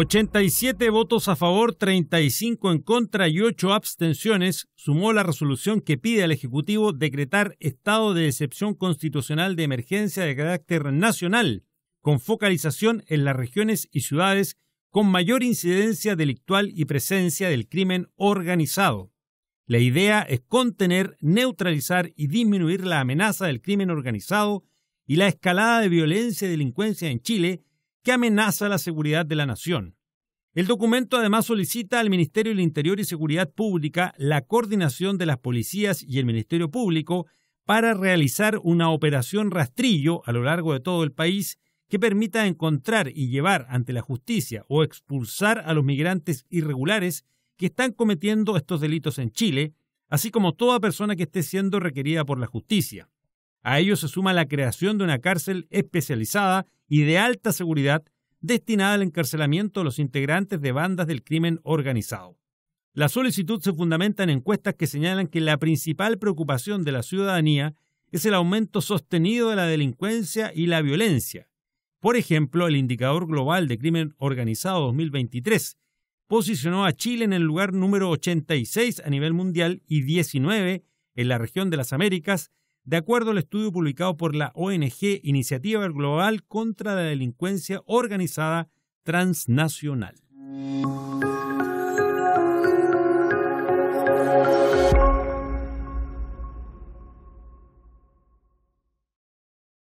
87 votos a favor, 35 en contra y 8 abstenciones sumó la resolución que pide al Ejecutivo decretar estado de excepción constitucional de emergencia de carácter nacional, con focalización en las regiones y ciudades con mayor incidencia delictual y presencia del crimen organizado. La idea es contener, neutralizar y disminuir la amenaza del crimen organizado y la escalada de violencia y delincuencia en Chile que amenaza la seguridad de la nación. El documento además solicita al Ministerio del Interior y Seguridad Pública la coordinación de las policías y el Ministerio Público para realizar una operación rastrillo a lo largo de todo el país que permita encontrar y llevar ante la justicia o expulsar a los migrantes irregulares que están cometiendo estos delitos en Chile, así como toda persona que esté siendo requerida por la justicia. A ello se suma la creación de una cárcel especializada y de alta seguridad destinada al encarcelamiento de los integrantes de bandas del crimen organizado. La solicitud se fundamenta en encuestas que señalan que la principal preocupación de la ciudadanía es el aumento sostenido de la delincuencia y la violencia. Por ejemplo, el Indicador Global de Crimen Organizado 2023 posicionó a Chile en el lugar número 86 a nivel mundial y 19 en la región de las Américas de acuerdo al estudio publicado por la ONG Iniciativa Global contra la Delincuencia Organizada Transnacional.